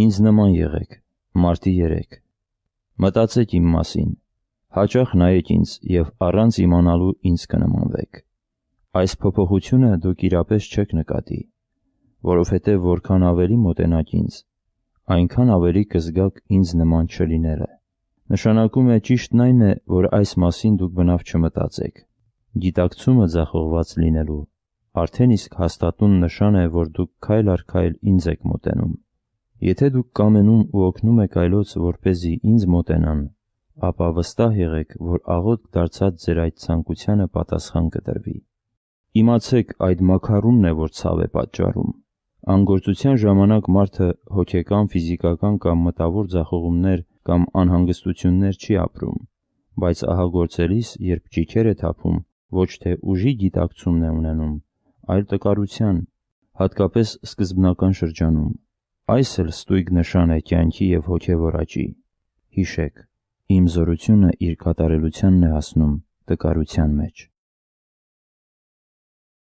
Ինձ նման եղեք, մարտի 3։ Մտածեք իմ մասին։ Հաճախ նայեք ինձ եւ առանց իմանալու ինձ կնմանվեք։ Այս փոփոխությունը դուք իրապես չեք նկատի, որովհետեւ որքան ավելի մոտենաք ինձ, այնքան ավելի կզգաք ինձ նման չլիները։ Նշանակում է ճիշտն այն է, որ այս մասին դուք բնավ չմտածեք։ Գիտակցումը ձախողված լինելու արդեն իսկ հաստատուն նշան է, որ դուք քայլ առ քայլ ինձ եք մոտենում։ Եթե դուք կամենում ու օգնում եք այլոց, որպեսզի ինձ մոտենան, ապա վստահ եղեք, որ աղոտ դարձած ձեր այդ ցանկությանը պատասխան կտրվի։ Իմացեք, այդ մաքարումն է, որ ցավ է պատճառում։ Անգործության ժամանակ մարդը հոգեկան, ֆիզիկական կամ մտավոր ձախողումներ կամ անհանգստություններ չի ապրում, բայց ահագործելիս, երբ ճիչեր է թափում, ոչ թե ուժի գիտակցումն է ունենում, այլ տկարության, հատկապես սկզբնական շրջանում։ Այս էլ ստույգ նշան է կյանքի եւ հոգեոր աճի։ Հիշեք, իմ զորությունը իր կատարելությանն է հասնում տկարության մեջ։